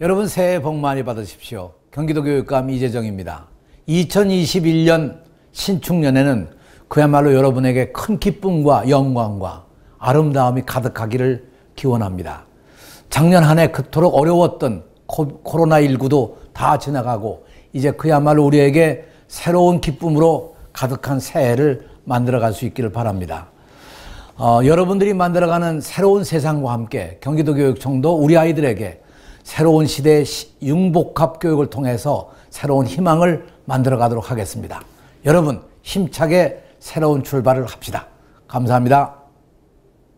여러분 새해 복 많이 받으십시오. 경기도 교육감 이재정입니다. 2021년 신축년에는 그야말로 여러분에게 큰 기쁨과 영광과 아름다움이 가득하기를 기원합니다. 작년 한 해 그토록 어려웠던 코로나19도 다 지나가고 이제 그야말로 우리에게 새로운 기쁨으로 가득한 새해를 만들어갈 수 있기를 바랍니다. 어, 여러분들이 만들어가는 새로운 세상과 함께 경기도 교육청도 우리 아이들에게 새로운 시대의 융복합 교육을 통해서 새로운 희망을 만들어 가도록 하겠습니다. 여러분 힘차게 새로운 출발을 합시다. 감사합니다.